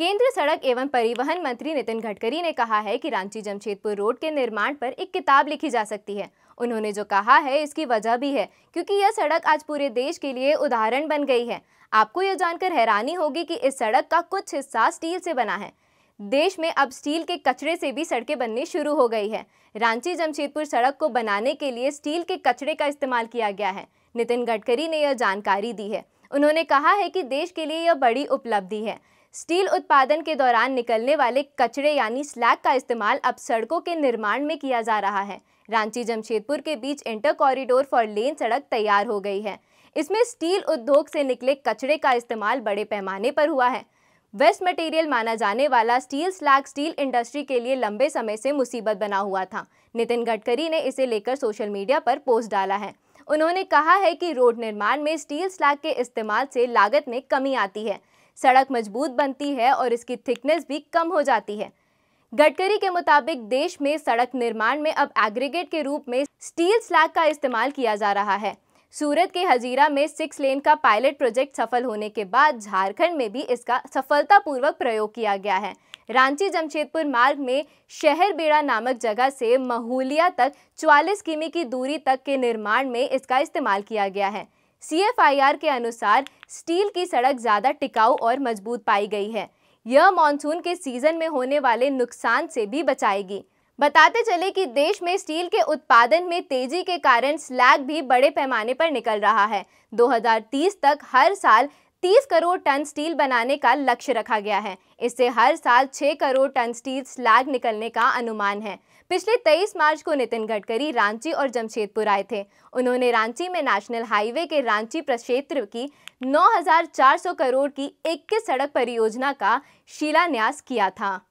केंद्रीय सड़क एवं परिवहन मंत्री नितिन गडकरी ने कहा है कि रांची जमशेदपुर रोड के निर्माण पर एक किताब लिखी जा सकती है उन्होंने जो कहा है इसकी वजह भी है क्योंकि यह सड़क आज पूरे देश के लिए उदाहरण बन गई है आपको यह जानकर हैरानी होगी कि इस सड़क का कुछ हिस्सा स्टील से बना है देश में अब स्टील के कचरे से भी सड़कें बननी शुरू हो गई है रांची जमशेदपुर सड़क को बनाने के लिए स्टील के कचरे का इस्तेमाल किया गया है नितिन गडकरी ने यह जानकारी दी है उन्होंने कहा है कि देश के लिए यह बड़ी उपलब्धि है स्टील उत्पादन के दौरान निकलने वाले कचरे यानी स्लैग का इस्तेमाल अब सड़कों के निर्माण में किया जा रहा है रांची जमशेदपुर के बीच इंटर कॉरिडोर फॉर लेन सड़क तैयार हो गई है इसमें स्टील उद्योग से निकले कचरे का इस्तेमाल बड़े पैमाने पर हुआ है वेस्ट मटेरियल माना जाने वाला स्टील स्लैग स्टील इंडस्ट्री के लिए लंबे समय से मुसीबत बना हुआ था नितिन गडकरी ने इसे लेकर सोशल मीडिया पर पोस्ट डाला है उन्होंने कहा है कि रोड निर्माण में स्टील स्लैग के इस्तेमाल से लागत में कमी आती है सड़क मजबूत बनती है और इसकी थिकनेस भी कम हो जाती है गडकरी के मुताबिक देश में सड़क निर्माण में अब एग्रीगेट के रूप में स्टील स्लैग का इस्तेमाल किया जा रहा है सूरत के हजीरा में सिक्स लेन का पायलट प्रोजेक्ट सफल होने के बाद झारखंड में भी इसका सफलतापूर्वक प्रयोग किया गया है रांची जमशेदपुर मार्ग में शहर बेड़ा नामक जगह से महुलिया तक 44 किमी की दूरी तक के निर्माण में इसका इस्तेमाल किया गया है सीएफआईआर के अनुसार स्टील की सड़क ज़्यादा टिकाऊ और मजबूत पाई गई है यह मानसून के सीजन में होने वाले नुकसान से भी बचाएगी बताते चले कि देश में स्टील के उत्पादन में तेजी के कारण स्लैग भी बड़े पैमाने पर निकल रहा है 2030 तक हर साल 30 करोड़ टन स्टील बनाने का लक्ष्य रखा गया है इससे हर साल 6 करोड़ टन स्टील स्लैग निकलने का अनुमान है पिछले 23 मार्च को नितिन गडकरी रांची और जमशेदपुर आए थे उन्होंने रांची में नेशनल हाईवे के रांची प्रक्षेत्र की 9,400 करोड़ की 21 सड़क परियोजना का शिलान्यास किया था